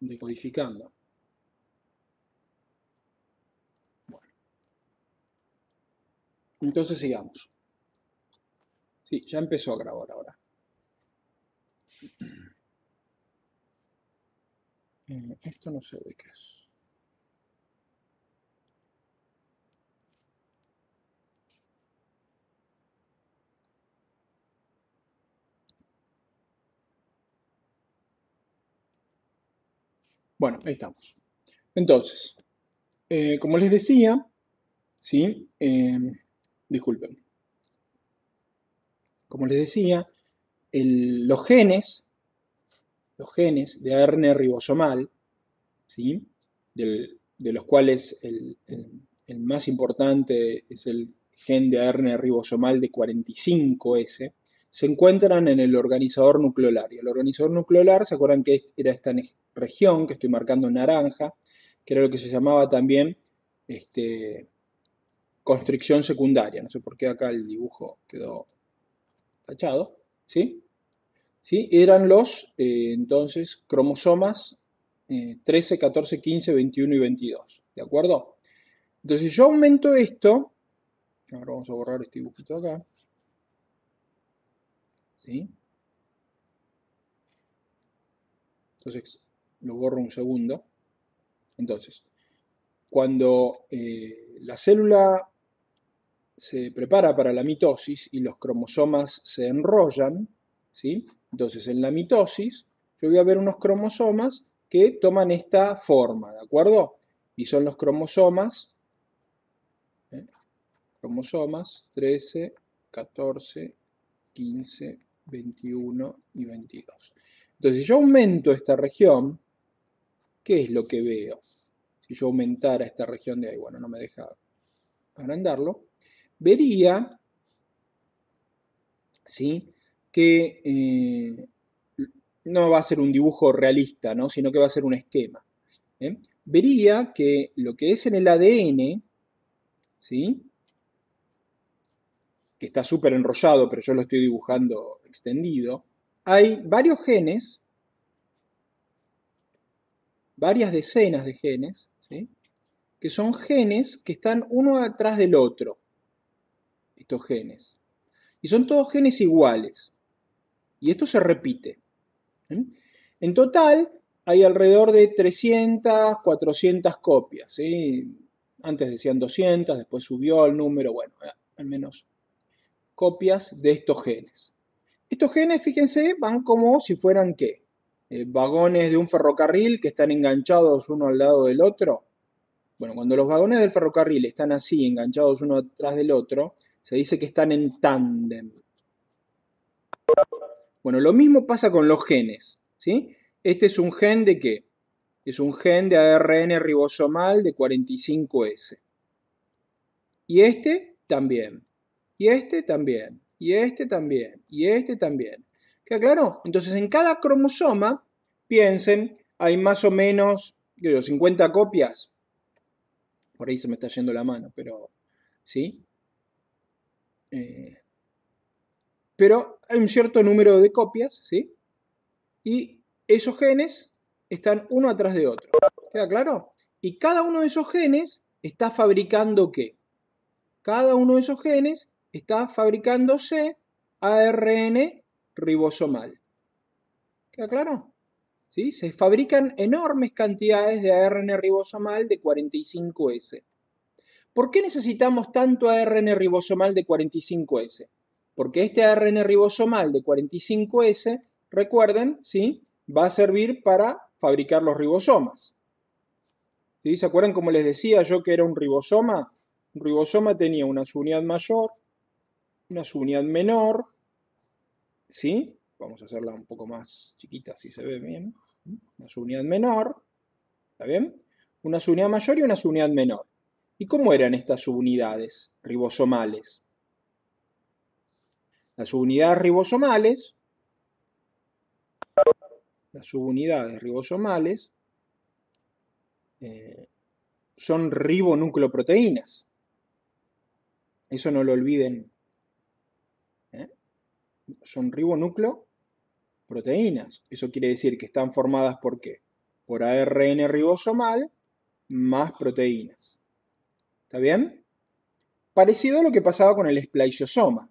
decodificando. Bueno. Entonces sigamos. Sí, ya empezó a grabar ahora. Eh, esto no sé de qué es. Bueno, ahí estamos. Entonces, eh, como les decía, ¿sí? Em, disculpen. Como les decía, los genes, los genes de ARN ribosomal, ¿sí? de los cuales el, el, más importante es el gen de ARN ribosomal de 45S, se encuentran en el organizador nucleolar. Y el organizador nucleolar, ¿se acuerdan que era esta región que estoy marcando en naranja? Que era lo que se llamaba también este, constricción secundaria. No sé por qué acá el dibujo quedó tachado. ¿Sí? ¿Sí? Eran los, eh, entonces, cromosomas 13, 14, 15, 21 y 22. ¿De acuerdo? Entonces, si yo aumento esto, ahora vamos a borrar este dibujito acá, entonces, lo borro un segundo. Entonces, cuando eh, la célula se prepara para la mitosis y los cromosomas se enrollan, ¿sí? entonces en la mitosis yo voy a ver unos cromosomas que toman esta forma, ¿de acuerdo? Y son los cromosomas, ¿eh? cromosomas 13, 14, 15, 21 y 22. Entonces, si yo aumento esta región, ¿qué es lo que veo? Si yo aumentara esta región de ahí, bueno, no me deja agrandarlo, vería ¿sí? que eh, no va a ser un dibujo realista, ¿no? sino que va a ser un esquema. Vería que lo que es en el ADN, ¿sí? que está súper enrollado, pero yo lo estoy dibujando extendido, hay varios genes, varias decenas de genes, que son genes que están uno atrás del otro, estos genes. Y son todos genes iguales. Y esto se repite. En total hay alrededor de 300, 400 copias. Antes decían 200, después subió el número, bueno, al menos copias de estos genes. Estos genes, fíjense, van como si fueran qué? Eh, vagones de un ferrocarril que están enganchados uno al lado del otro. Bueno, cuando los vagones del ferrocarril están así, enganchados uno atrás del otro, se dice que están en tándem. Bueno, lo mismo pasa con los genes. ¿sí? Este es un gen de qué? Es un gen de ARN ribosomal de 45S. Y este también. Y este también y este también, y este también. ¿Queda claro? Entonces, en cada cromosoma, piensen, hay más o menos, digo, 50 copias. Por ahí se me está yendo la mano, pero, ¿sí? Eh, pero hay un cierto número de copias, ¿sí? Y esos genes están uno atrás de otro. ¿Queda claro? Y cada uno de esos genes está fabricando qué? Cada uno de esos genes está fabricándose ARN ribosomal. ¿Queda claro? ¿Sí? Se fabrican enormes cantidades de ARN ribosomal de 45S. ¿Por qué necesitamos tanto ARN ribosomal de 45S? Porque este ARN ribosomal de 45S, recuerden, ¿sí? va a servir para fabricar los ribosomas. ¿Se acuerdan como les decía yo que era un ribosoma? Un ribosoma tenía una unidad mayor, una subunidad menor, ¿sí? Vamos a hacerla un poco más chiquita, si se ve bien. Una subunidad menor, ¿está bien? Una subunidad mayor y una subunidad menor. ¿Y cómo eran estas subunidades ribosomales? Las subunidades ribosomales, las subunidades ribosomales eh, son ribonucleoproteínas. Eso no lo olviden son proteínas Eso quiere decir que están formadas por qué? Por ARN ribosomal más proteínas. ¿Está bien? Parecido a lo que pasaba con el spliceosoma.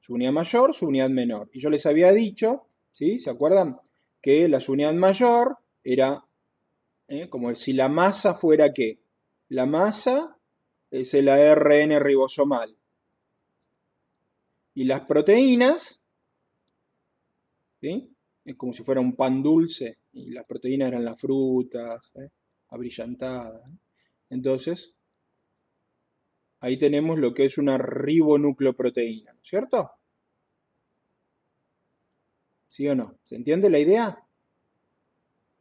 Su unidad mayor, su unidad menor. Y yo les había dicho, ¿sí? ¿Se acuerdan? Que la unidad mayor era ¿eh? como si la masa fuera qué. La masa es el ARN ribosomal. Y las proteínas, es como si fuera un pan dulce, y las proteínas eran las frutas, ¿eh? abrillantadas. Entonces, ahí tenemos lo que es una ribonucleoproteína, ¿no es cierto? ¿Sí o no? ¿Se entiende la idea?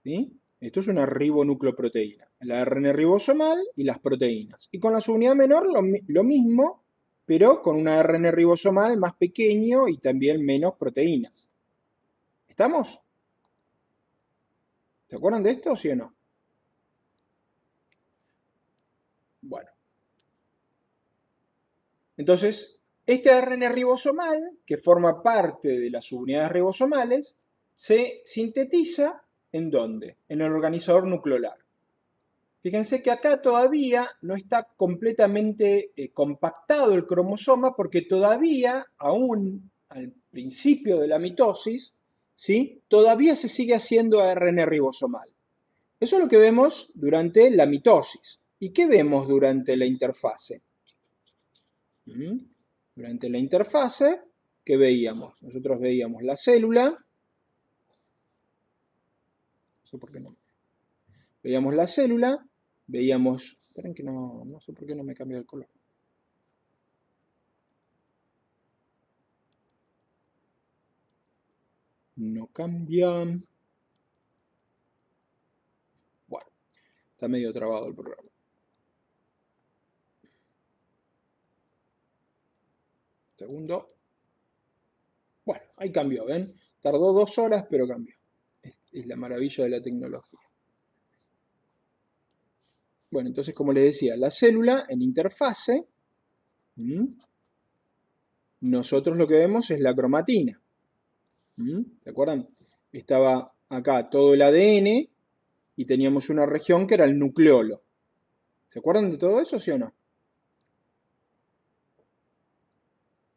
¿Sí? Esto es una ribonucleoproteína, la ARN ribosomal y las proteínas. Y con la subunidad menor lo mismo, pero con un ARN ribosomal más pequeño y también menos proteínas. ¿Estamos? ¿Se acuerdan de esto, sí o no? Bueno. Entonces, este ARN ribosomal, que forma parte de las subunidades ribosomales, se sintetiza en dónde? En el organizador nucleolar. Fíjense que acá todavía no está completamente eh, compactado el cromosoma porque todavía, aún al principio de la mitosis, ¿sí? todavía se sigue haciendo ARN ribosomal. Eso es lo que vemos durante la mitosis. ¿Y qué vemos durante la interfase? Mm, durante la interfase, ¿qué veíamos? Nosotros veíamos la célula. Veíamos la célula, veíamos, esperen que no, no sé por qué no me cambia el color. No cambia. Bueno, está medio trabado el programa. Segundo. Bueno, ahí cambió, ¿ven? Tardó dos horas, pero cambió. es la maravilla de la tecnología. Bueno, entonces, como les decía, la célula en interfase, nosotros lo que vemos es la cromatina. ¿Se acuerdan? Estaba acá todo el ADN y teníamos una región que era el nucleolo. ¿Se acuerdan de todo eso, sí o no?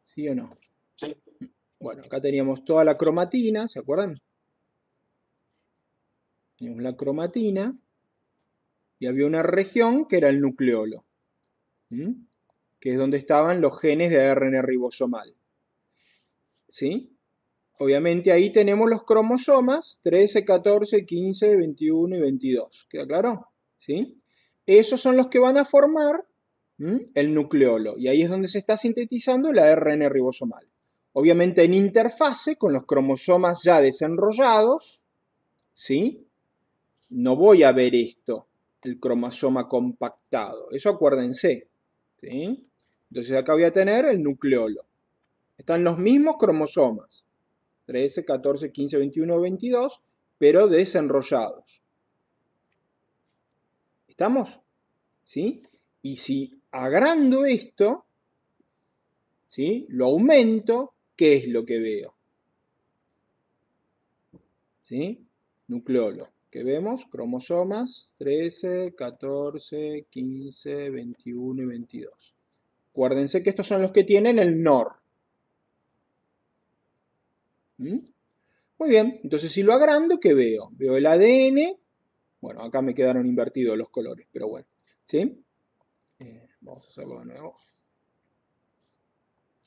¿Sí o no? Sí. Bueno, acá teníamos toda la cromatina, ¿se acuerdan? Teníamos la cromatina, y había una región que era el nucleolo, que es donde estaban los genes de ARN ribosomal. ¿Sí? Obviamente ahí tenemos los cromosomas 13, 14, 15, 21 y 22. ¿Queda claro? ¿Sí? Esos son los que van a formar el nucleolo. Y ahí es donde se está sintetizando el ARN ribosomal. Obviamente en interfase con los cromosomas ya desenrollados. ¿Sí? No voy a ver esto el cromosoma compactado. Eso acuérdense. Entonces acá voy a tener el nucleolo. Están los mismos cromosomas, 13, 14, 15, 21, 22, pero desenrollados. ¿Estamos? ¿Sí? Y si agrando esto, ¿sí? lo aumento, ¿qué es lo que veo? ¿Sí? Nucleolo que vemos, cromosomas 13, 14, 15, 21 y 22. Acuérdense que estos son los que tienen el NOR. ¿Mm? Muy bien, entonces si lo agrando, ¿qué veo? Veo el ADN, bueno, acá me quedaron invertidos los colores, pero bueno, ¿sí? Eh, vamos a hacerlo de nuevo.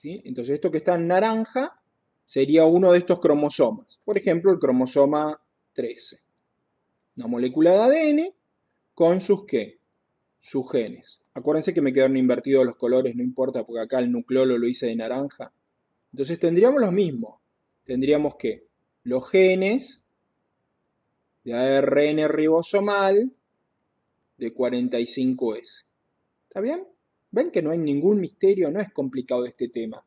Entonces esto que está en naranja sería uno de estos cromosomas, por ejemplo el cromosoma 13. Una molécula de ADN con sus qué? Sus genes. Acuérdense que me quedaron invertidos los colores, no importa, porque acá el nucleolo lo hice de naranja. Entonces tendríamos lo mismo. Tendríamos que los genes de ARN ribosomal de 45S. E ¿Está bien? Ven que no hay ningún misterio, no es complicado este tema.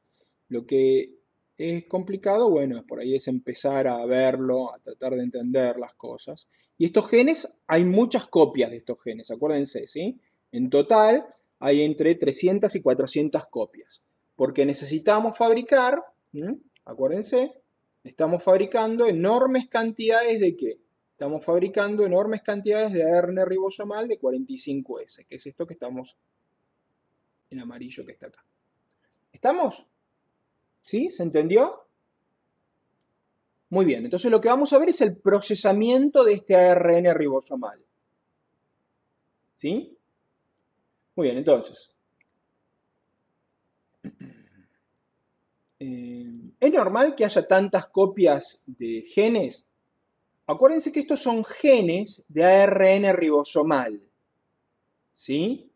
Lo que es complicado, bueno, por ahí es empezar a verlo, a tratar de entender las cosas. Y estos genes, hay muchas copias de estos genes, acuérdense, ¿sí? En total hay entre 300 y 400 copias, porque necesitamos fabricar, acuérdense, estamos fabricando enormes cantidades de qué? Estamos fabricando enormes cantidades de ARN ribosomal de 45S, que es esto que estamos en amarillo que está acá. ¿Estamos? ¿Sí? ¿Se entendió? Muy bien, entonces lo que vamos a ver es el procesamiento de este ARN ribosomal. ¿Sí? Muy bien, entonces. Eh, ¿Es normal que haya tantas copias de genes? Acuérdense que estos son genes de ARN ribosomal. ¿Sí?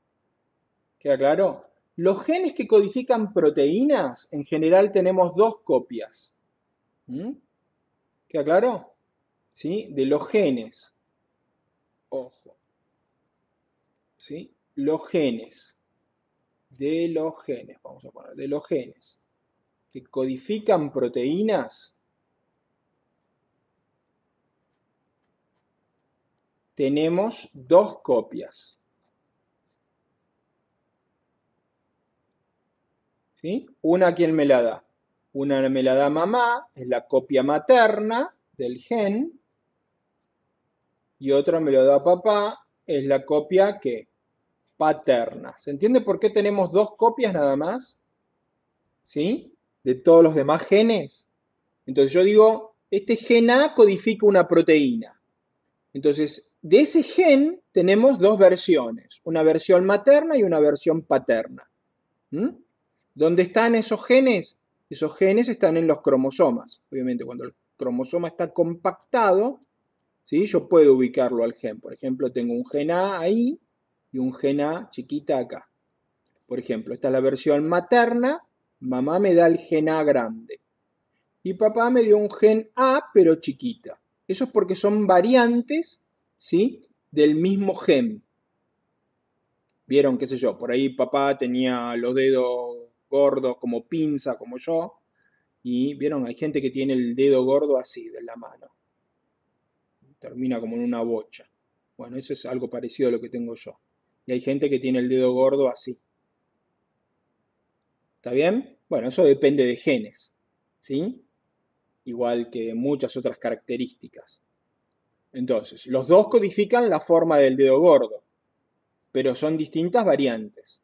¿Queda claro? Los genes que codifican proteínas, en general tenemos dos copias. ¿Mm? que aclaro? claro? ¿Sí? De los genes. Ojo. ¿Sí? Los genes. De los genes, vamos a poner, de los genes. Que codifican proteínas. Tenemos dos copias. ¿sí? Una, ¿quién me la da? Una me la da mamá, es la copia materna del gen, y otra me lo da papá, es la copia que paterna. ¿Se entiende por qué tenemos dos copias nada más? ¿Sí? De todos los demás genes. Entonces yo digo, este gen A codifica una proteína. Entonces, de ese gen tenemos dos versiones, una versión materna y una versión paterna. ¿Mm? ¿Dónde están esos genes? Esos genes están en los cromosomas. Obviamente, cuando el cromosoma está compactado, ¿sí? yo puedo ubicarlo al gen. Por ejemplo, tengo un gen A ahí y un gen A chiquita acá. Por ejemplo, esta es la versión materna. Mamá me da el gen A grande. Y papá me dio un gen A, pero chiquita. Eso es porque son variantes ¿sí? del mismo gen. Vieron, qué sé yo, por ahí papá tenía los dedos gordo como Pinza, como yo. Y vieron, hay gente que tiene el dedo gordo así, de la mano. Termina como en una bocha. Bueno, eso es algo parecido a lo que tengo yo. Y hay gente que tiene el dedo gordo así. ¿Está bien? Bueno, eso depende de genes. ¿Sí? Igual que muchas otras características. Entonces, los dos codifican la forma del dedo gordo, pero son distintas variantes.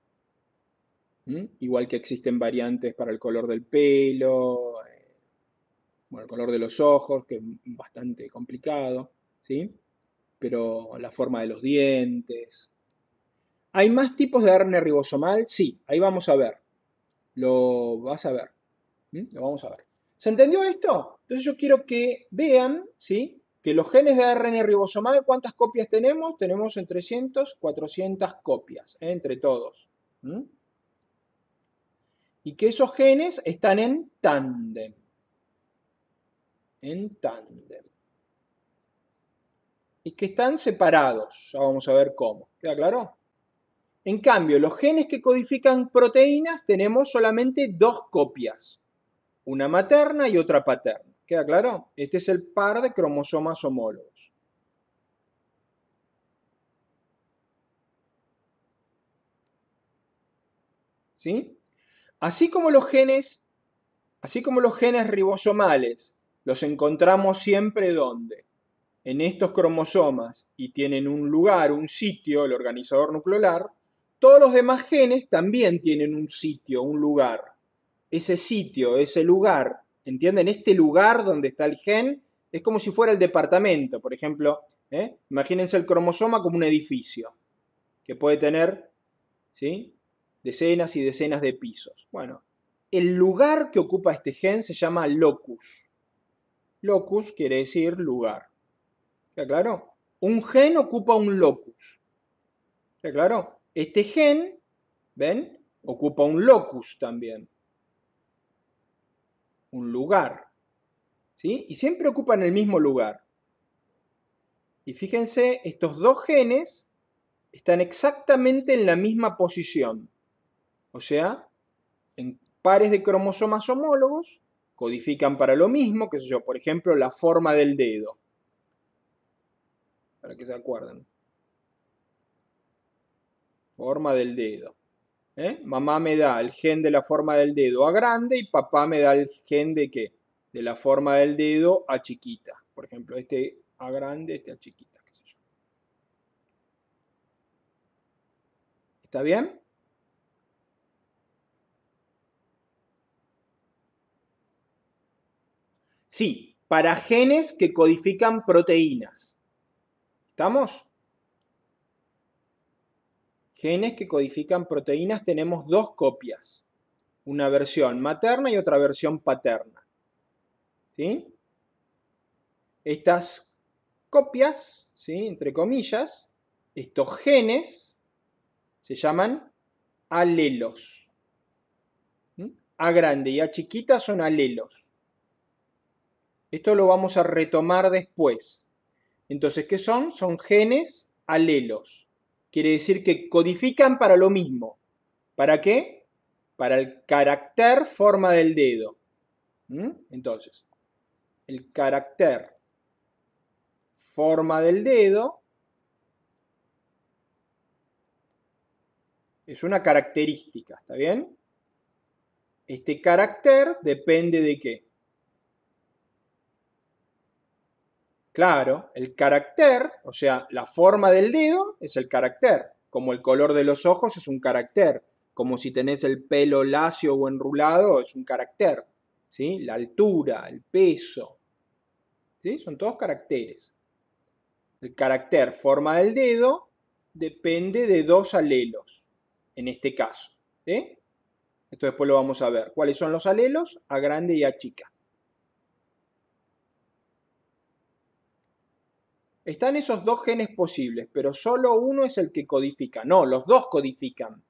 Igual que existen variantes para el color del pelo, eh, el color de los ojos, que es bastante complicado, ¿sí? Pero la forma de los dientes. ¿Hay más tipos de ARN ribosomal? Sí, ahí vamos a ver. Lo vas a ver. Lo vamos a ver. ¿Se entendió esto? Entonces yo quiero que vean, ¿sí? Que los genes de ARN ribosomal, ¿cuántas copias tenemos? Tenemos entre 300, 400 copias, ¿eh? entre todos y que esos genes están en tándem. En tándem. Y que están separados. Ya vamos a ver cómo. ¿Queda claro? En cambio, los genes que codifican proteínas tenemos solamente dos copias. Una materna y otra paterna. ¿Queda claro? Este es el par de cromosomas homólogos. ¿Sí? Así como los genes, así como los genes ribosomales, los encontramos siempre donde? En estos cromosomas y tienen un lugar, un sitio, el organizador nuclear, todos los demás genes también tienen un sitio, un lugar. Ese sitio, ese lugar, ¿entienden? Este lugar donde está el gen es como si fuera el departamento, por ejemplo, ¿eh? imagínense el cromosoma como un edificio que puede tener ¿sí? decenas y decenas de pisos. Bueno, el lugar que ocupa este gen se llama locus. Locus quiere decir lugar. ¿Está claro? Un gen ocupa un locus. ¿Está claro? Este gen, ¿ven? Ocupa un locus también. Un lugar. ¿Sí? Y siempre ocupan el mismo lugar. Y fíjense, estos dos genes están exactamente en la misma posición. O sea, en pares de cromosomas homólogos codifican para lo mismo, qué sé yo, por ejemplo, la forma del dedo. Para que se acuerden. Forma del dedo. ¿eh? Mamá me da el gen de la forma del dedo a grande y papá me da el gen de qué? De la forma del dedo a chiquita. Por ejemplo, este a grande, este a chiquita. Qué sé yo. ¿Está bien? Sí, para genes que codifican proteínas. ¿Estamos? Genes que codifican proteínas tenemos dos copias, una versión materna y otra versión paterna. ¿Sí? Estas copias, ¿sí? entre comillas, estos genes se llaman alelos. ¿Mm? A grande y a chiquita son alelos. Esto lo vamos a retomar después. Entonces, ¿qué son? Son genes alelos. Quiere decir que codifican para lo mismo. ¿Para qué? Para el carácter forma del dedo. ¿Mm? Entonces, el carácter forma del dedo es una característica, ¿está bien? Este carácter depende de qué? Claro, el carácter, o sea, la forma del dedo es el carácter, como el color de los ojos es un carácter, como si tenés el pelo lacio o enrulado es un carácter, ¿sí? La altura, el peso, ¿sí? Son todos caracteres. El carácter, forma del dedo, depende de dos alelos, en este caso, ¿sí? Esto después lo vamos a ver. ¿Cuáles son los alelos? A grande y a chica. Están esos dos genes posibles, pero solo uno es el que codifica. No, los dos codifican.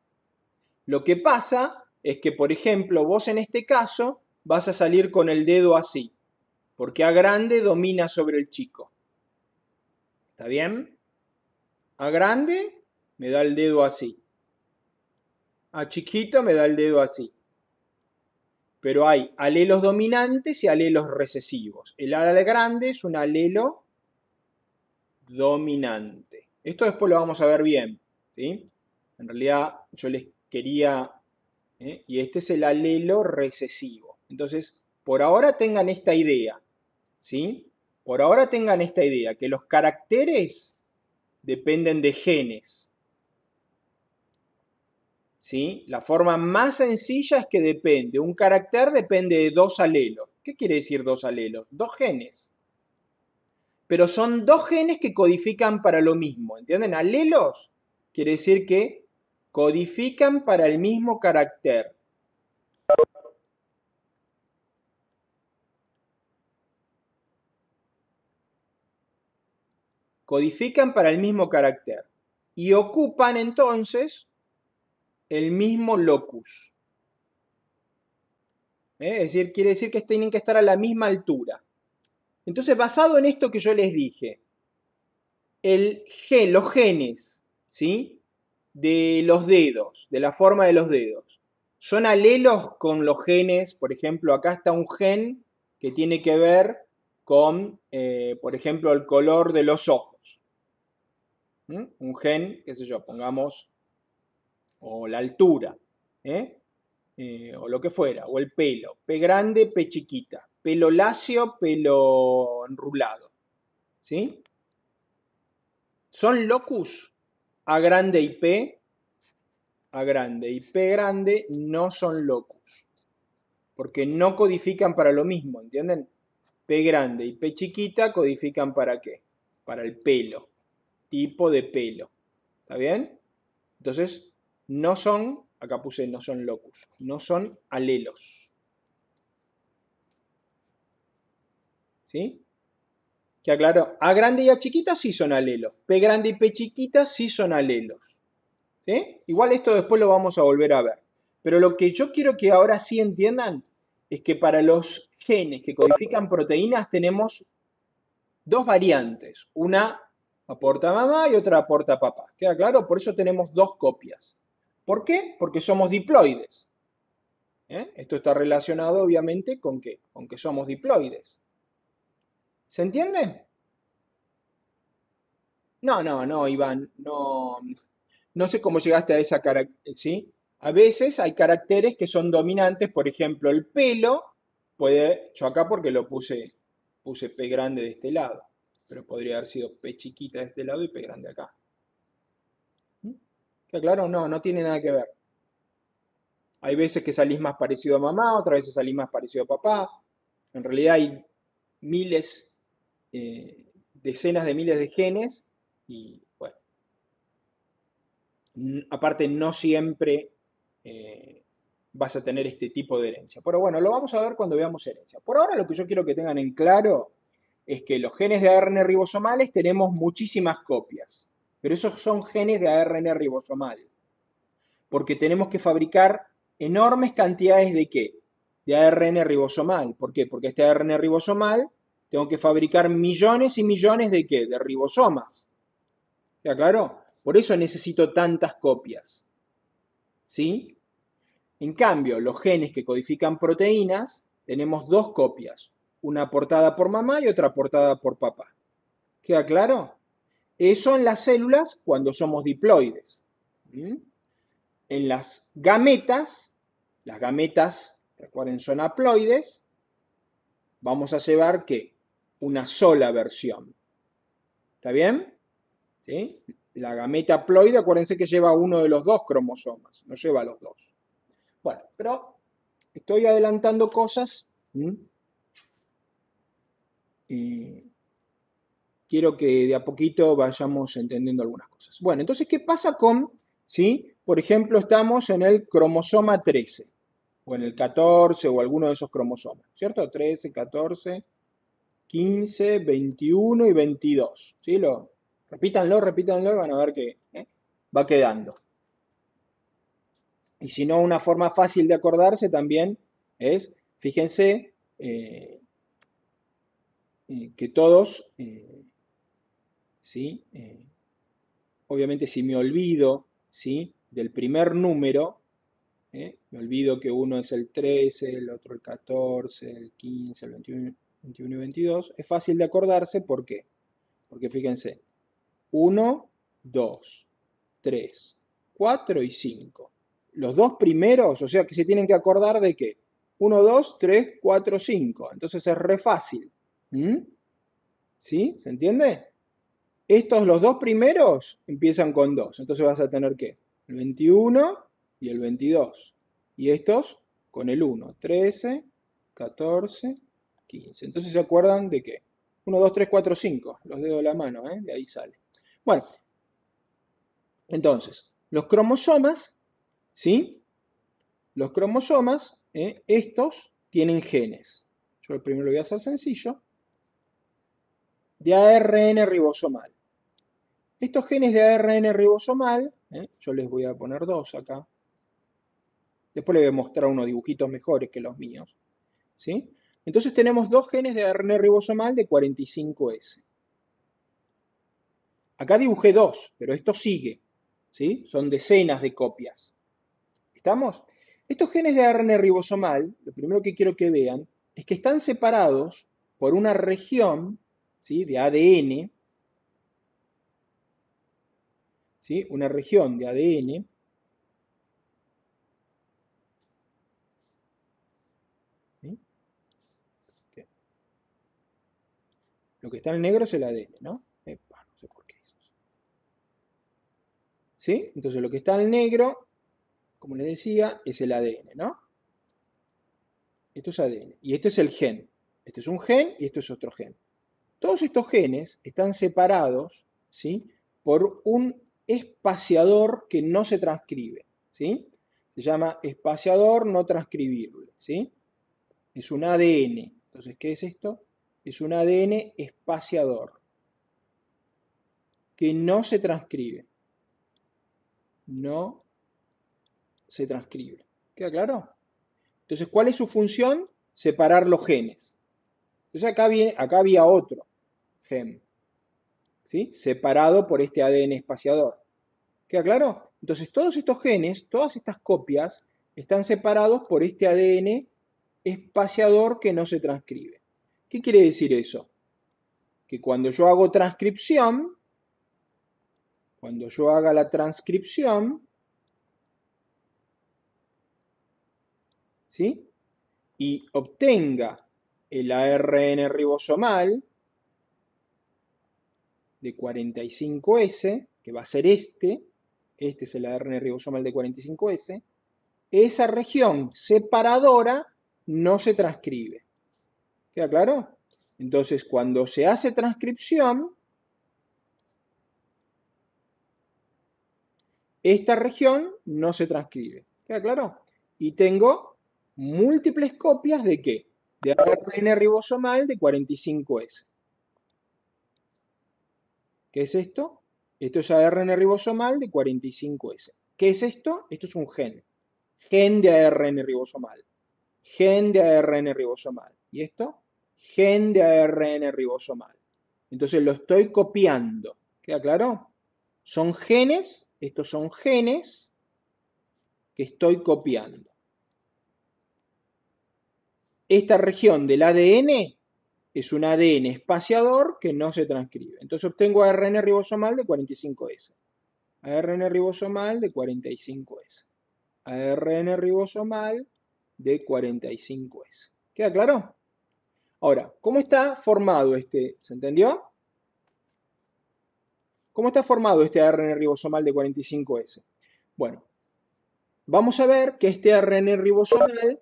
Lo que pasa es que, por ejemplo, vos en este caso vas a salir con el dedo así, porque A grande domina sobre el chico. ¿Está bien? A grande me da el dedo así. A chiquito me da el dedo así. Pero hay alelos dominantes y alelos recesivos. El ala grande es un alelo dominante. Esto después lo vamos a ver bien. ¿sí? En realidad yo les quería... ¿eh? Y este es el alelo recesivo. Entonces, por ahora tengan esta idea. ¿sí? Por ahora tengan esta idea, que los caracteres dependen de genes. ¿Sí? La forma más sencilla es que depende. Un carácter depende de dos alelos. ¿Qué quiere decir dos alelos? Dos genes pero son dos genes que codifican para lo mismo, ¿entienden? Alelos quiere decir que codifican para el mismo carácter. Codifican para el mismo carácter y ocupan entonces el mismo locus. ¿Eh? Es decir, quiere decir que tienen que estar a la misma altura. Entonces, basado en esto que yo les dije, el los genes ¿sí? de los dedos, de la forma de los dedos, son alelos con los genes, por ejemplo, acá está un gen que tiene que ver con, eh, por ejemplo, el color de los ojos. Un gen, qué sé yo, pongamos, o la altura, ¿eh? eh o lo que fuera, o el pelo, P grande, P chiquita pelo lacio, pelo enrulado. ¿Sí? Son locus a grande y P, a grande y P grande no son locus, porque no codifican para lo mismo, ¿entienden? P grande y P chiquita codifican para qué? Para el pelo, tipo de pelo, ¿está bien? Entonces, no son, acá puse no son locus, no son alelos. ¿Sí? Que aclaro, A grande y A chiquita sí son alelos. P grande y P chiquita sí son alelos. ¿Sí? Igual esto después lo vamos a volver a ver. Pero lo que yo quiero que ahora sí entiendan es que para los genes que codifican proteínas tenemos dos variantes. Una aporta mamá y otra aporta papá. ¿Queda claro? Por eso tenemos dos copias. ¿Por qué? Porque somos diploides. ¿eh? Esto está relacionado obviamente con qué? Con que somos diploides. ¿Se entiende? No, no, no, Iván, no, no sé cómo llegaste a esa característica, ¿sí? A veces hay caracteres que son dominantes, por ejemplo, el pelo, puede, yo acá porque lo puse, puse P grande de este lado, pero podría haber sido P chiquita de este lado y P grande acá. ¿Está claro? No, no tiene nada que ver. Hay veces que salís más parecido a mamá, otras veces salís más parecido a papá. En realidad hay miles eh, decenas de miles de genes y bueno, aparte no siempre eh, vas a tener este tipo de herencia. Pero bueno, lo vamos a ver cuando veamos herencia. Por ahora lo que yo quiero que tengan en claro es que los genes de ARN ribosomales tenemos muchísimas copias, pero esos son genes de ARN ribosomal, porque tenemos que fabricar enormes cantidades de qué? De ARN ribosomal. ¿Por qué? Porque este ARN ribosomal tengo que fabricar millones y millones de qué? De ribosomas. ¿Queda claro? Por eso necesito tantas copias. ¿Sí? En cambio, los genes que codifican proteínas, tenemos dos copias, una aportada por mamá y otra aportada por papá. ¿Queda claro? Eso eh, en las células cuando somos diploides. ¿Mm? En las gametas, las gametas, recuerden, son haploides, vamos a llevar que una sola versión. ¿Está bien? ¿Sí? La gameta ploide, acuérdense que lleva uno de los dos cromosomas, no lleva los dos. Bueno, pero estoy adelantando cosas. Y quiero que de a poquito vayamos entendiendo algunas cosas. Bueno, entonces, ¿qué pasa con, ¿sí? por ejemplo, estamos en el cromosoma 13, o en el 14, o alguno de esos cromosomas, ¿cierto? 13, 14, 15, 21 y 22. Lo, repítanlo, repítanlo y van a ver que eh, va quedando. Y si no, una forma fácil de acordarse también es, fíjense, eh, eh, que todos, ¿sí? obviamente si me olvido del primer número, me olvido que uno es el 13, el otro el 14, el 15, el 21, 21 y 22, es fácil de acordarse, ¿por qué? Porque fíjense, 1, 2, 3, 4 y 5. Los dos primeros, o sea que se tienen que acordar de que 1, 2, 3, 4, 5. Entonces es re fácil. ¿Sí? ¿Se entiende? Estos, los dos primeros, empiezan con 2. Entonces vas a tener que el 21 y el 22. Y estos con el 1. 13, 14, entonces se acuerdan de que 1, 2, 3, 4, 5, los dedos de la mano, ¿eh? de ahí sale. Bueno, entonces, los cromosomas, ¿sí? Los cromosomas, ¿eh? estos tienen genes. Yo el primero lo voy a hacer sencillo. De ARN ribosomal. Estos genes de ARN ribosomal, ¿eh? yo les voy a poner dos acá. Después les voy a mostrar unos dibujitos mejores que los míos. ¿sí? Entonces tenemos dos genes de ARN ribosomal de 45S. Acá dibujé dos, pero esto sigue. ¿sí? Son decenas de copias. ¿Estamos? Estos genes de ARN ribosomal, lo primero que quiero que vean, es que están separados por una región ¿sí? de ADN, ¿sí? una región de ADN Lo que está en negro es el ADN, ¿no? no sé por qué eso. ¿Sí? Entonces lo que está en negro, como les decía, es el ADN, ¿no? Esto es ADN. Y esto es el gen. Este es un gen y esto es otro gen. Todos estos genes están separados, ¿sí? Por un espaciador que no se transcribe, ¿sí? Se llama espaciador no transcribible, ¿sí? Es un ADN. Entonces, ¿qué es esto? es un ADN espaciador que no se transcribe. No se transcribe. ¿Queda claro? Entonces, ¿cuál es su función? Separar los genes. Entonces, acá, acá había otro gen, ¿sí? separado por este ADN espaciador. ¿Queda claro? Entonces, todos estos genes, todas estas copias, están separados por este ADN espaciador que no se transcribe. ¿Qué quiere decir eso? Que cuando yo hago transcripción, cuando yo haga la transcripción, ¿sí? Y obtenga el ARN ribosomal de 45S, que va a ser este, este es el ARN ribosomal de 45S, esa región separadora no se transcribe. ¿Queda claro? Entonces, cuando se hace transcripción, esta región no se transcribe. ¿Queda claro? Y tengo múltiples copias de qué? De ARN ribosomal de 45S. ¿Qué es esto? Esto es ARN ribosomal de 45S. ¿Qué es esto? Esto es un gen. Gen de ARN ribosomal. Gen de ARN ribosomal. ¿Y esto? gen de ARN ribosomal. Entonces lo estoy copiando. ¿Queda claro? Son genes, estos son genes que estoy copiando. Esta región del ADN es un ADN espaciador que no se transcribe. Entonces obtengo ARN ribosomal de 45S. ARN ribosomal de 45S. ARN ribosomal de 45S. ¿Queda claro? Ahora, ¿cómo está formado este? ¿Se entendió? ¿Cómo está formado este ARN ribosomal de 45S? Bueno, vamos a ver que este ARN ribosomal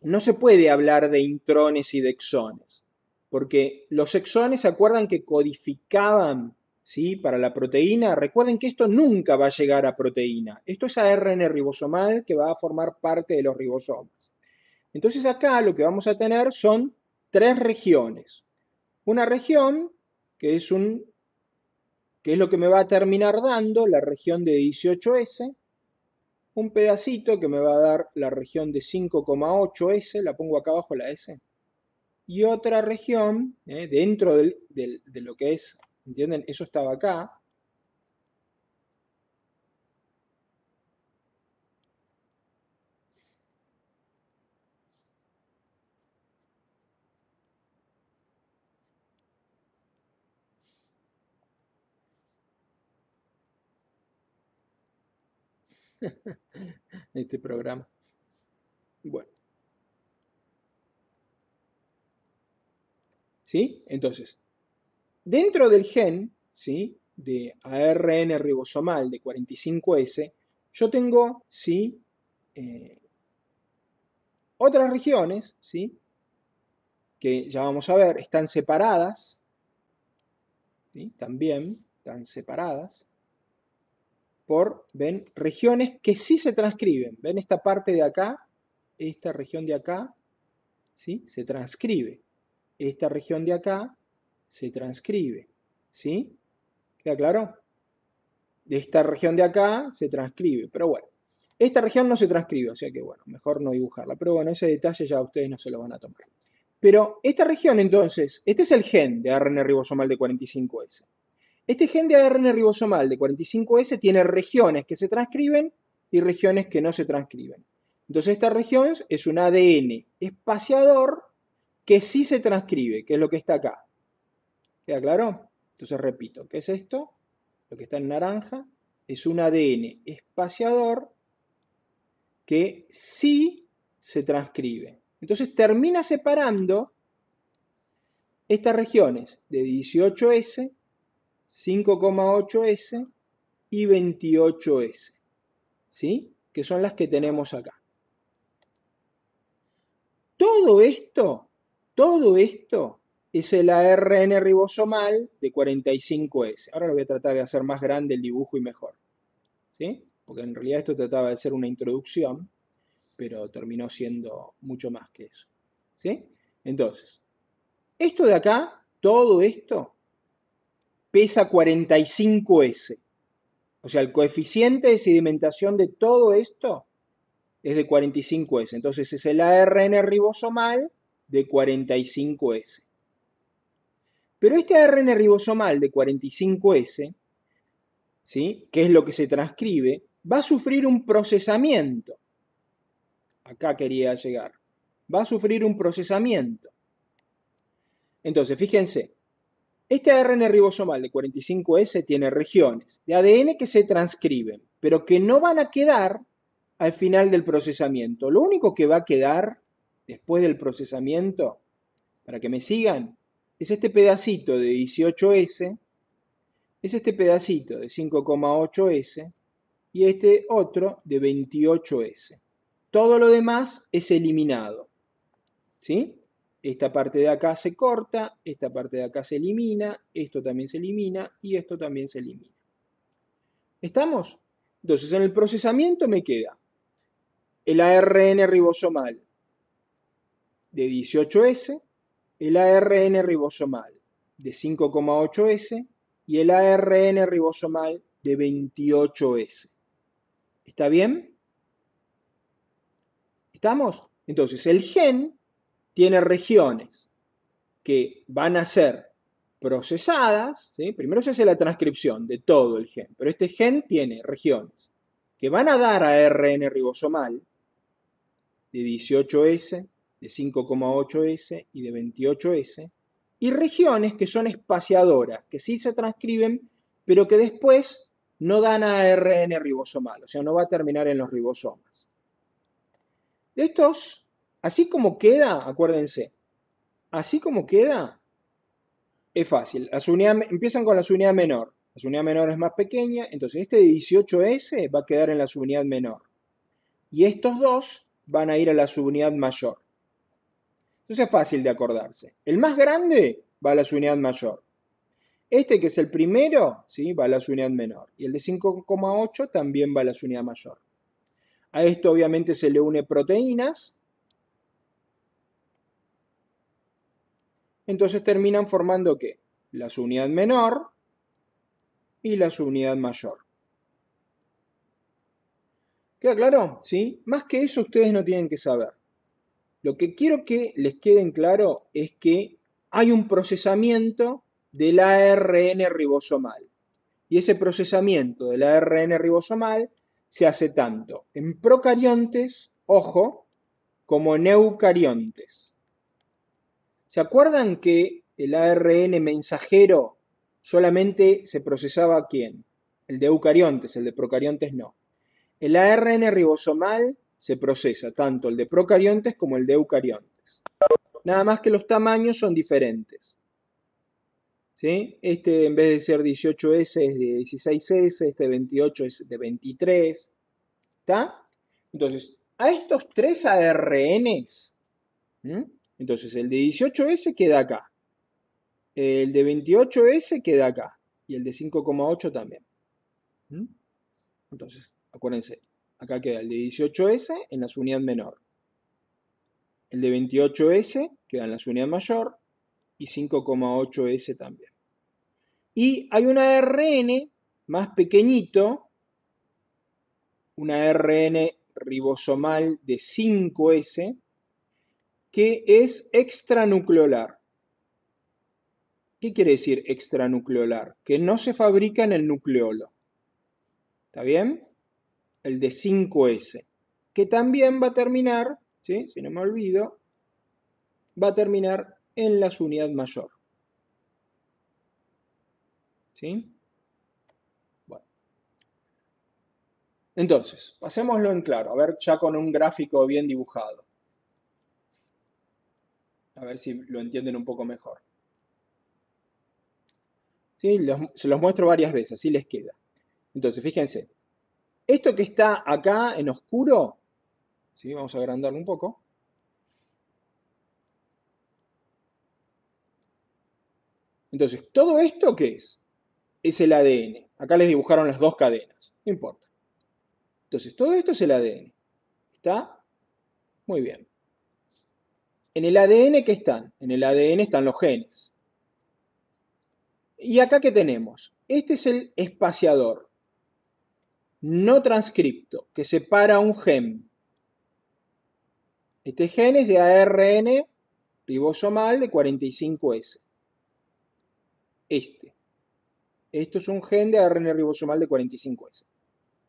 no se puede hablar de intrones y de exones, porque los exones se acuerdan que codificaban ¿sí? para la proteína. Recuerden que esto nunca va a llegar a proteína. Esto es ARN ribosomal que va a formar parte de los ribosomas. Entonces acá lo que vamos a tener son tres regiones. Una región que es, un, que es lo que me va a terminar dando la región de 18S, un pedacito que me va a dar la región de 5,8S, la pongo acá abajo la S, y otra región eh, dentro de lo que es, ¿entienden? Eso estaba acá, este programa. bueno. ¿Sí? Entonces, dentro del gen, ¿sí? De ARN ribosomal de 45S, yo tengo, ¿sí? Eh, otras regiones, ¿sí? que ya vamos a ver, están separadas, ¿sí? también están separadas, por, ven, regiones que sí se transcriben. Ven esta parte de acá, esta región de acá, ¿sí? Se transcribe. Esta región de acá se transcribe, ¿sí? ¿Queda claro? De esta región de acá se transcribe, pero bueno. Esta región no se transcribe, o sea que bueno, mejor no dibujarla. Pero bueno, ese detalle ya ustedes no se lo van a tomar. Pero esta región entonces, este es el gen de ARN ribosomal de 45S. Este gen de ARN ribosomal de 45S tiene regiones que se transcriben y regiones que no se transcriben. Entonces esta región es un ADN espaciador que sí se transcribe, que es lo que está acá. ¿Queda claro? Entonces repito, ¿qué es esto? Lo que está en naranja es un ADN espaciador que sí se transcribe. Entonces termina separando estas regiones de 18S 5,8S y 28S, ¿sí? Que son las que tenemos acá. Todo esto, todo esto es el ARN ribosomal de 45S. Ahora lo voy a tratar de hacer más grande el dibujo y mejor, ¿sí? Porque en realidad esto trataba de ser una introducción, pero terminó siendo mucho más que eso, ¿sí? Entonces, esto de acá, todo esto pesa 45S. O sea, el coeficiente de sedimentación de todo esto es de 45S. Entonces es el ARN ribosomal de 45S. Pero este ARN ribosomal de 45S, ¿sí? que es lo que se transcribe, va a sufrir un procesamiento. Acá quería llegar. Va a sufrir un procesamiento. Entonces, fíjense, este ARN ribosomal de 45S tiene regiones de ADN que se transcriben, pero que no van a quedar al final del procesamiento. Lo único que va a quedar después del procesamiento, para que me sigan, es este pedacito de 18S, es este pedacito de 5,8S y este otro de 28S. Todo lo demás es eliminado. ¿Sí? esta parte de acá se corta, esta parte de acá se elimina, esto también se elimina y esto también se elimina. ¿Estamos? Entonces en el procesamiento me queda el ARN ribosomal de 18S, el ARN ribosomal de 5,8S y el ARN ribosomal de 28S. ¿Está bien? ¿Estamos? Entonces el gen tiene regiones que van a ser procesadas, primero se hace la transcripción de todo el gen, pero este gen tiene regiones que van a dar a ARN ribosomal de 18S, de 5,8S y de 28S, y regiones que son espaciadoras, que sí se transcriben, pero que después no dan a ARN ribosomal, o sea, no va a terminar en los ribosomas. De estos Así como queda, acuérdense, así como queda, es fácil. empiezan con la subunidad menor. La subunidad menor es más pequeña, entonces este 18S va a quedar en la subunidad menor. Y estos dos van a ir a la subunidad mayor. Entonces es fácil de acordarse. El más grande va a la subunidad mayor. Este que es el primero, ¿sí? va a la subunidad menor. Y el de 5,8 también va a la subunidad mayor. A esto obviamente se le une proteínas, Entonces terminan formando ¿qué? La subunidad menor y la subunidad mayor. ¿Queda claro? ¿Sí? Más que eso ustedes no tienen que saber. Lo que quiero que les queden claro es que hay un procesamiento del ARN ribosomal. Y ese procesamiento del ARN ribosomal se hace tanto en procariontes, ojo, como en eucariontes. ¿Se acuerdan que el ARN mensajero solamente se procesaba a quién? El de eucariontes, el de procariontes no. El ARN ribosomal se procesa tanto el de procariontes como el de eucariontes. Nada más que los tamaños son diferentes. ¿Sí? Este en vez de ser 18S es de 16S, este 28 es de 23. ¿Está? Entonces, a estos tres ARNs, entonces el de 18S queda acá. El de 28S queda acá. Y el de 5,8 también. ¿Mm? Entonces, acuérdense, acá queda el de 18S en la unidades menor. El de 28S queda en la unidades mayor. Y 5,8S también. Y hay una RN más pequeñito, una RN ribosomal de 5S, que es extranucleolar. ¿Qué quiere decir extranucleolar? Que no se fabrica en el nucleolo. ¿Está bien? El de 5S. Que también va a terminar, si no me olvido, va a terminar en la unidad mayor. ¿Sí? Bueno. Entonces, pasémoslo en claro, a ver ya con un gráfico bien dibujado. A ver si lo entienden un poco mejor. ¿Sí? se los muestro varias veces, así les queda. Entonces, fíjense. Esto que está acá en oscuro, ¿sí? vamos a agrandarlo un poco. Entonces, ¿todo esto que es? Es el ADN. Acá les dibujaron las dos cadenas, no importa. Entonces, todo esto es el ADN. ¿Está? Muy bien. En el ADN, ¿qué están? En el ADN están los genes. Y acá, ¿qué tenemos? Este es el espaciador no transcripto que separa un gen. Este gen es de ARN ribosomal de 45S. Este. Esto es un gen de ARN ribosomal de 45S.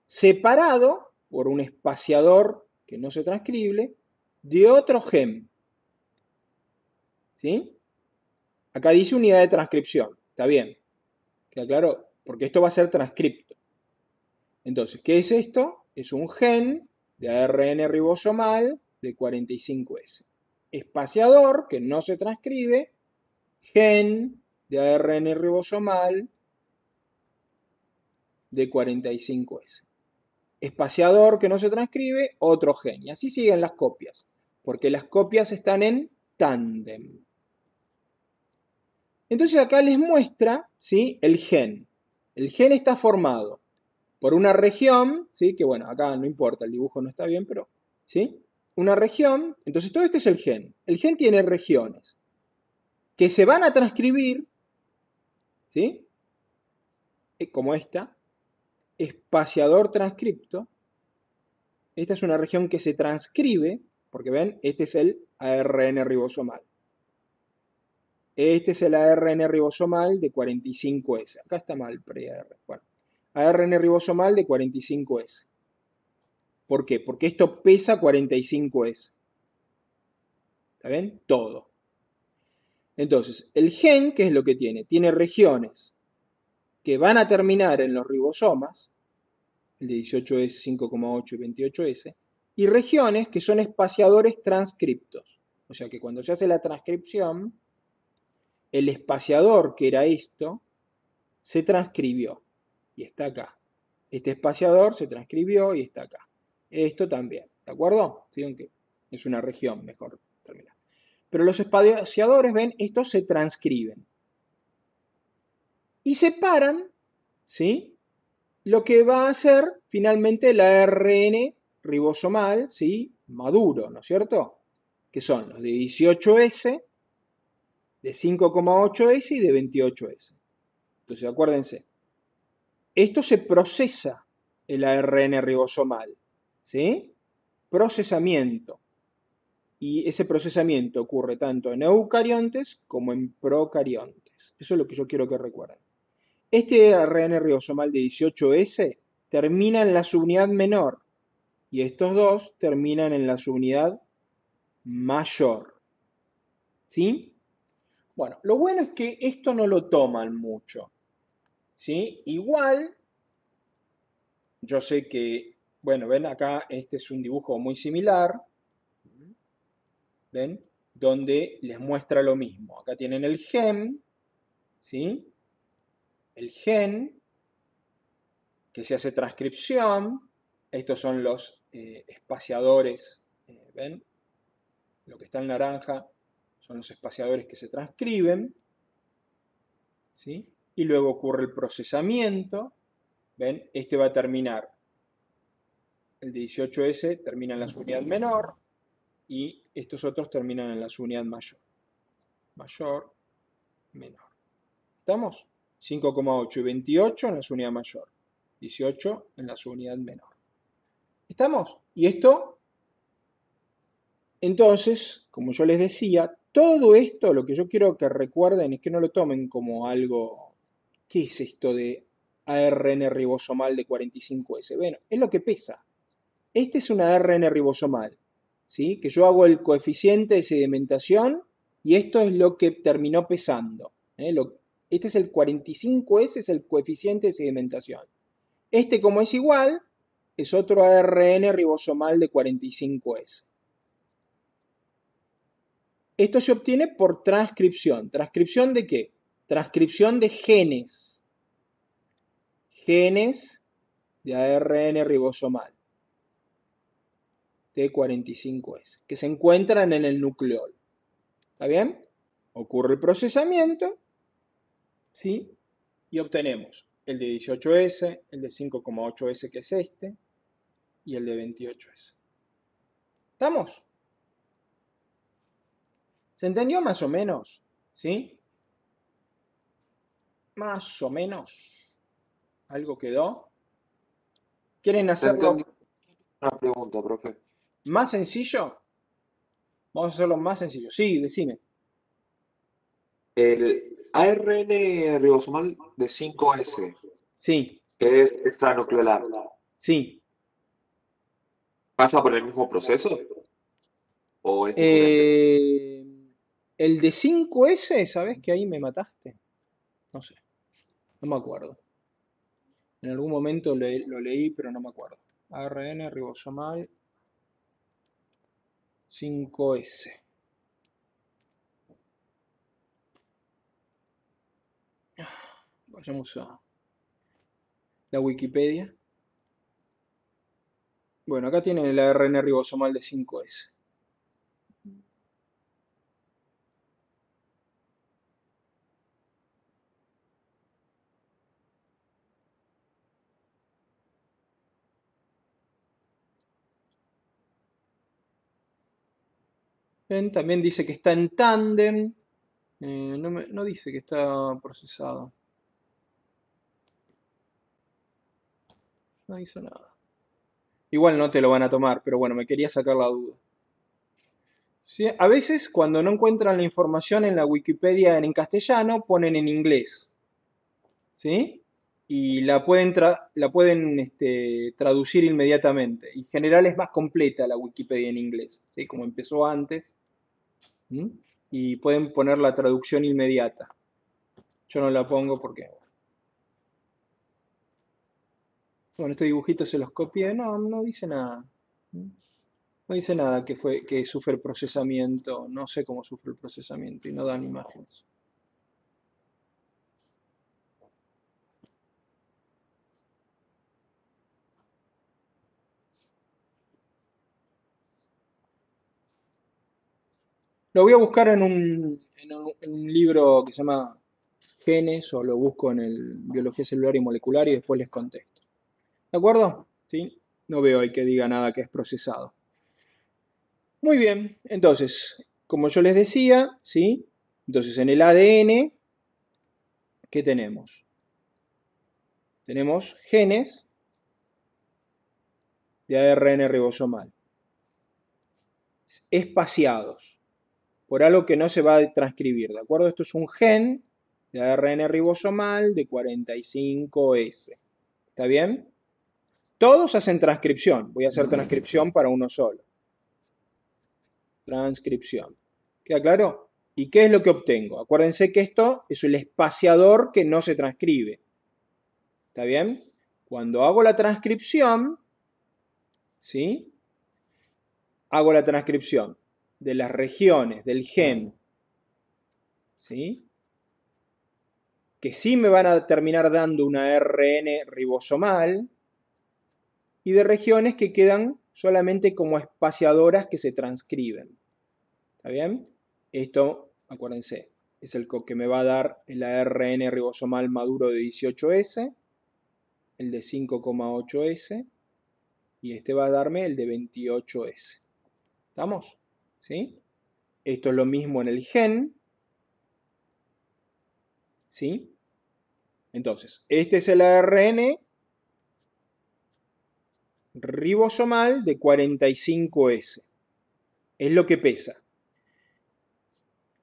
Separado por un espaciador que no se transcribe de otro gen ¿sí? Acá dice unidad de transcripción, está bien. claro, porque esto va a ser transcripto. Entonces, ¿qué es esto? Es un gen de ARN ribosomal de 45S. Espaciador, que no se transcribe, gen de ARN ribosomal de 45S. Espaciador que no se transcribe, otro gen. Y así siguen las copias, porque las copias están en tándem. Entonces acá les muestra ¿sí? el gen. El gen está formado por una región, ¿sí? que bueno, acá no importa, el dibujo no está bien, pero ¿sí? una región. Entonces todo esto es el gen. El gen tiene regiones que se van a transcribir, ¿sí? Eh, como esta, espaciador transcripto. Esta es una región que se transcribe, porque ven, este es el ARN ribosomal. Este es el ARN ribosomal de 45S. Acá está mal pre ARN ribosomal de 45S. ¿Por qué? Porque esto pesa 45S. ¿Está bien? Todo. Entonces, el gen, ¿qué es lo que tiene? Tiene regiones que van a terminar en los ribosomas, el de 18S, 5,8 y 28S, y regiones que son espaciadores transcriptos. O sea que cuando se hace la transcripción, el espaciador que era esto se transcribió y está acá. Este espaciador se transcribió y está acá. Esto también, ¿de acuerdo? Aunque es una región, mejor terminar. Pero los espaciadores, ven, estos se transcriben. Y separan, ¿sí? Lo que va a ser finalmente la RN ribosomal, ¿sí? Maduro, ¿no es cierto? Que son los de 18S de 5,8S y de 28S. Entonces acuérdense, esto se procesa el ARN ribosomal, ¿sí? Procesamiento. Y ese procesamiento ocurre tanto en eucariontes como en procariontes. Eso es lo que yo quiero que recuerden. Este ARN ribosomal de 18S termina en la subunidad menor y estos dos terminan en la subunidad mayor. ¿Sí? Bueno, lo bueno es que esto no lo toman mucho. ¿sí? Igual, yo sé que, bueno, ven acá, este es un dibujo muy similar. ¿Ven? Donde les muestra lo mismo. Acá tienen el gen. ¿sí? El gen, que se hace transcripción. Estos son los eh, espaciadores, eh, ¿ven? Lo que está en naranja son los espaciadores que se transcriben, ¿sí? y luego ocurre el procesamiento, ¿ven? Este va a terminar, el 18S termina en la subunidad menor, y estos otros terminan en la subunidad mayor, mayor, menor. ¿Estamos? 5,8 y 28 en la subunidad mayor, 18 en la subunidad menor. ¿Estamos? Y esto, entonces, como yo les decía, todo esto, lo que yo quiero que recuerden es que no lo tomen como algo, ¿qué es esto de ARN ribosomal de 45S? Bueno, es lo que pesa. Este es un ARN ribosomal, ¿sí? que yo hago el coeficiente de sedimentación y esto es lo que terminó pesando. ¿eh? este es el 45S, es el coeficiente de sedimentación. Este como es igual, es otro ARN ribosomal de 45S. Esto se obtiene por transcripción. ¿Transcripción de qué? Transcripción de genes. Genes de ARN ribosomal. T45S, que se encuentran en el nucleol. ¿Está bien? Ocurre el procesamiento, ¿sí? Y obtenemos el de 18S, el de 5,8S que es este, y el de 28S. ¿Estamos? ¿Se entendió más o menos? ¿Sí? Más o menos. ¿Algo quedó? ¿Quieren hacerlo? Una pregunta, profe. ¿Más sencillo? Vamos a hacerlo más sencillo. Sí, decime. El ARN ribosomal de 5S. Sí. Que es extranuclear. Sí. ¿Pasa por el mismo proceso? ¿O es eh, el de 5S, ¿sabes que ahí me mataste? No sé. No me acuerdo. En algún momento lo leí, pero no me acuerdo. ARN, ribosomal. 5S. Vayamos a la Wikipedia. Bueno, acá tienen el ARN ribosomal de 5S. también dice que está en tandem. Eh, no, dice que está procesado. No hizo nada. Igual no te lo van a tomar, pero bueno, me quería sacar la duda. ¿Sí? A veces cuando no encuentran la información en la Wikipedia en castellano, ponen en inglés. ¿Sí? y la pueden, la pueden este, traducir inmediatamente. Y en general es más completa la Wikipedia en inglés, ¿sí? como empezó antes. Y pueden poner la traducción inmediata. Yo no la pongo porque... Bueno, este dibujito se los copié. No, no dice nada. No dice nada que, fue, que sufre el procesamiento. No sé cómo sufre el procesamiento y no dan imágenes. Lo voy a buscar en un, libro que se llama Genes o lo busco en el Biología Celular y Molecular y después les contesto. ¿De acuerdo? ¿Sí? No veo ahí que diga nada que es procesado. Muy bien, entonces, como yo les decía, ¿sí? Entonces en el ADN, ¿qué tenemos? Tenemos genes de ARN ribosomal, espaciados por algo que no se va a transcribir, ¿de acuerdo? Esto es un gen de ARN ribosomal de 45S. ¿Está bien? Todos hacen transcripción. Voy a hacer transcripción para uno solo. Transcripción. ¿Queda claro? ¿Y qué es lo que obtengo? Acuérdense que esto es el espaciador que no se transcribe. ¿Está bien? Cuando hago la transcripción, ¿sí? Hago la transcripción de las regiones, del gen, ¿sí? que sí me van a terminar dando una RN ribosomal, y de regiones que quedan solamente como espaciadoras que se transcriben. ¿Está bien? Esto, acuérdense, es el que me va a dar el ARN ribosomal maduro de 18S, el de 5,8S, y este va a darme el de 28S. ¿Estamos? ¿sí? Esto es lo mismo en el gen. ¿Sí? Entonces, este es el ARN ribosomal de 45S. Es lo que pesa.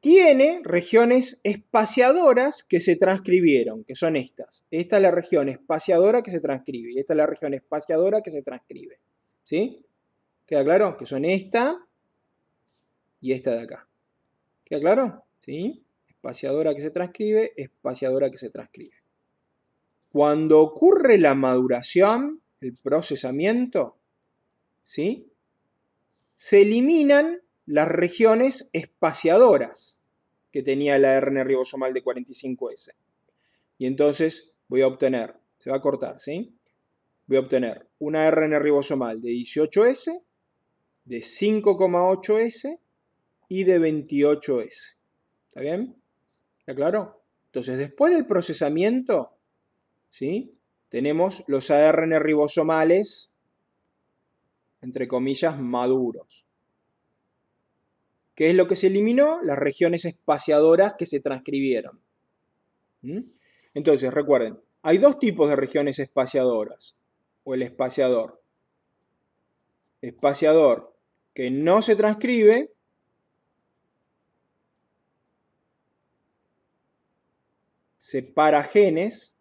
Tiene regiones espaciadoras que se transcribieron, que son estas. Esta es la región espaciadora que se transcribe y esta es la región espaciadora que se transcribe. ¿Sí? ¿Queda claro? Que son estas y esta de acá. ¿Queda claro? ¿Sí? Espaciadora que se transcribe, espaciadora que se transcribe. Cuando ocurre la maduración, el procesamiento, ¿sí? Se eliminan las regiones espaciadoras que tenía la RN ribosomal de 45S. Y entonces voy a obtener, se va a cortar, ¿sí? Voy a obtener una RN ribosomal de 18S, de 5,8S y de 28S. ¿Está bien? ¿Está claro? Entonces, después del procesamiento, ¿sí? tenemos los ARN ribosomales, entre comillas, maduros. ¿Qué es lo que se eliminó? Las regiones espaciadoras que se transcribieron. ¿Mm? Entonces, recuerden, hay dos tipos de regiones espaciadoras, o el espaciador. Espaciador que no se transcribe separa genes,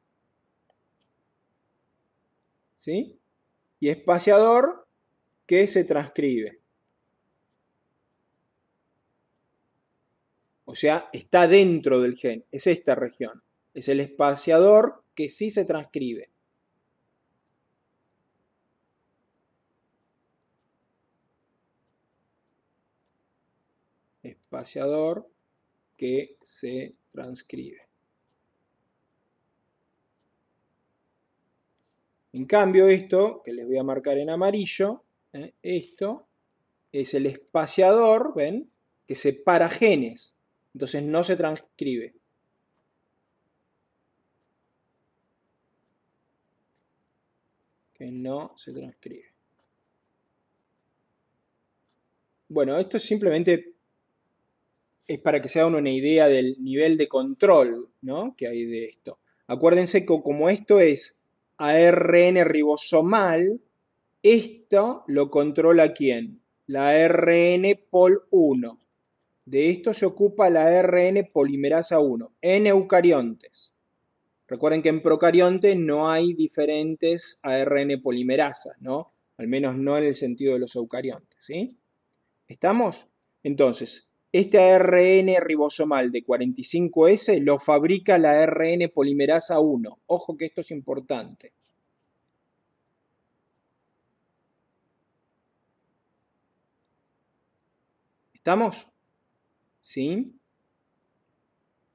¿sí? Y espaciador que se transcribe. O sea, está dentro del gen, es esta región. Es el espaciador que sí se transcribe. Espaciador que se transcribe. En cambio esto, que les voy a marcar en amarillo, ¿eh? esto es el espaciador, ¿ven? Que separa genes, entonces no se transcribe. Que no se transcribe. Bueno, esto simplemente es para que se hagan una idea del nivel de control ¿no? que hay de esto. Acuérdense que como esto es ARN ribosomal, esto lo controla quién? La RN POL1. De esto se ocupa la RN polimerasa 1 en eucariontes. Recuerden que en procariontes no hay diferentes ARN polimerasas, ¿no? Al menos no en el sentido de los eucariontes, ¿sí? ¿Estamos? Entonces, este ARN ribosomal de 45S lo fabrica la ARN polimerasa 1. Ojo que esto es importante. ¿Estamos? ¿Sí?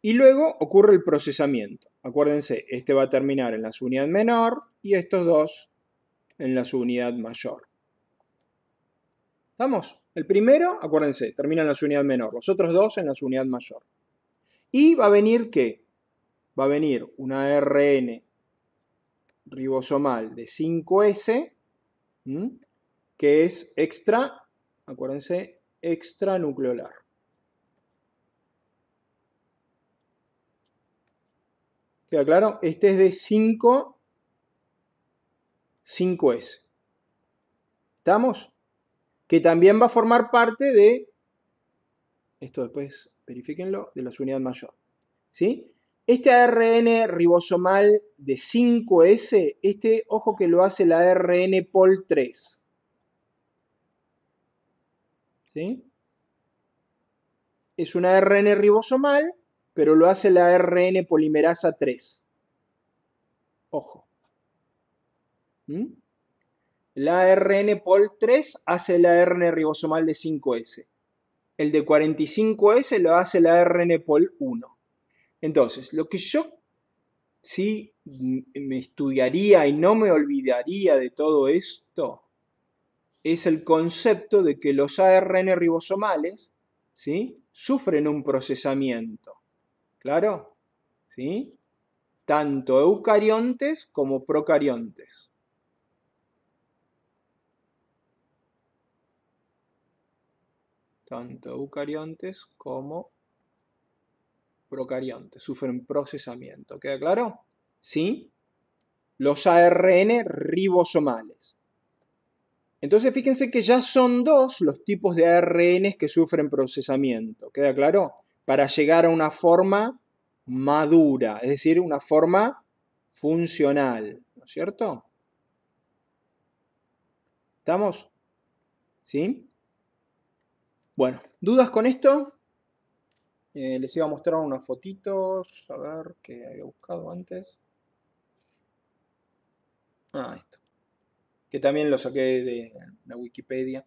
Y luego ocurre el procesamiento. Acuérdense, este va a terminar en la subunidad menor y estos dos en la subunidad mayor. ¿Estamos? El primero, acuérdense, termina en la unidad menor, los otros dos en la unidad mayor. Y va a venir qué? Va a venir una RN ribosomal de 5S, que es extra, acuérdense, nucleolar. ¿Queda claro? Este es de 5, 5S. ¿Estamos? que también va a formar parte de, esto después verifíquenlo, de la unidad mayor. ¿Sí? Este ARN ribosomal de 5S, este ojo que lo hace la ARN POL3. ¿Sí? Es una ARN ribosomal, pero lo hace la ARN polimerasa 3. Ojo. ¿sí? ¿Mm? El ARN POL3 hace el ARN ribosomal de 5S. El de 45S lo hace el ARN POL1. Entonces, lo que yo sí me estudiaría y no me olvidaría de todo esto es el concepto de que los ARN ribosomales ¿sí? sufren un procesamiento. ¿Claro? ¿Sí? Tanto eucariontes como procariontes. tanto eucariontes como procariontes, sufren procesamiento. ¿Queda claro? ¿Sí? Los ARN ribosomales. Entonces fíjense que ya son dos los tipos de ARN que sufren procesamiento. ¿Queda claro? Para llegar a una forma madura, es decir, una forma funcional. ¿No es cierto? ¿Estamos? ¿Sí? Bueno, ¿dudas con esto? Eh, les iba a mostrar unas fotitos, a ver qué había buscado antes. Ah, esto. Que también lo saqué de la Wikipedia,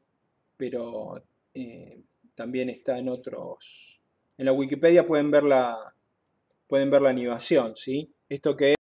pero eh, también está en otros... En la Wikipedia pueden ver la, pueden ver la animación, ¿sí? Esto que